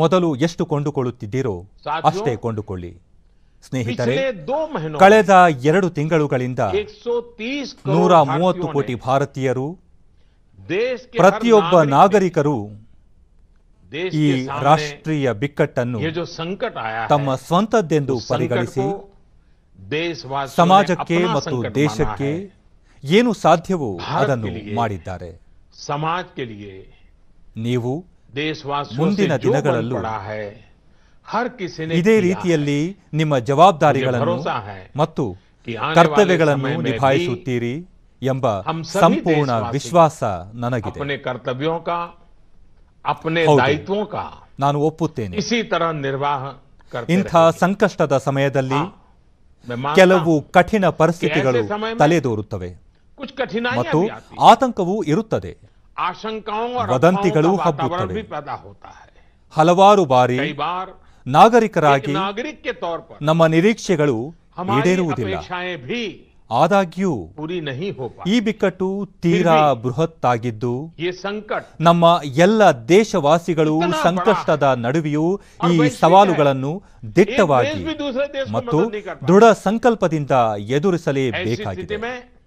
ಮೊದಲು ಎಷ್ಟು ಕೊಂಡುಕೊಳ್ಳುತ್ತಿದ್ದೀರೋ ಅಷ್ಟೇ ಕೊಂಡುಕೊಳ್ಳಿ ಸ್ನೇಹಿತರೆ ಕಳೆದ ಎರಡು ತಿಂಗಳುಗಳಿಂದ ನೂರ ಮೂವತ್ತು ಕೋಟಿ ಭಾರತೀಯರು ಪ್ರತಿಯೊಬ್ಬ ನಾಗರಿಕರು ಈ ರಾಷ್ಟ್ರೀಯ ಬಿಕ್ಕಟ್ಟನ್ನು ತಮ್ಮ ಸ್ವಂತದ್ದೆಂದು ಪರಿಗಣಿಸಿ ಸಮಾಜಕ್ಕೆ ಮತ್ತು ದೇಶಕ್ಕೆ ಏನು ಸಾಧ್ಯವೋ ಅದನ್ನು ಮಾಡಿದ್ದಾರೆ ಸಮಾಜಕ್ಕೆ ನೀವು ಮುಂದಿನ ದಿನಗಳಲ್ಲೂ ಇದೇ ರೀತಿಯಲ್ಲಿ ನಿಮ್ಮ ಜವಾಬ್ದಾರಿಗಳನ್ನು ಮತ್ತು ಕರ್ತವ್ಯಗಳನ್ನು ನಿಭಾಯಿಸುತ್ತೀರಿ ಎಂಬ ಸಂಪೂರ್ಣ ವಿಶ್ವಾಸ ನನಗಿದೆ ನಾನು ಒಪ್ಪುತ್ತೇನೆ ಇಂಥ ಸಂಕಷ್ಟದ ಸಮಯದಲ್ಲಿ ಕೆಲವು ಕಠಿಣ ಪರಿಸ್ಥಿತಿಗಳು ತಲೆದೋರುತ್ತವೆ ಮತ್ತು ಆತಂಕವೂ ಇರುತ್ತದೆ ವದಂತಿಗಳು ಹಬ್ಬುತ್ತವೆ ಹಲವಾರು ಬಾರಿ ನಾಗರಿಕರಾಗಿ ನಮ್ಮ ನಿರೀಕ್ಷೆಗಳು ಈಡೇರುವುದಿಲ್ಲ ಆದಾಗ್ಯೂ ಈ ಬಿಕ್ಕಟ್ಟು ತೀರಾ ಬೃಹತ್ತಾಗಿದ್ದು ನಮ್ಮ ಎಲ್ಲ ದೇಶವಾಸಿಗಳು ಸಂಕಷ್ಟದ ನಡುವೆಯೂ ಈ ಸವಾಲುಗಳನ್ನು ದಿಟ್ಟವಾಗಿ ಮತ್ತು ದೃಢ ಸಂಕಲ್ಪದಿಂದ ಎದುರಿಸಲೇಬೇಕಾಗಿದೆ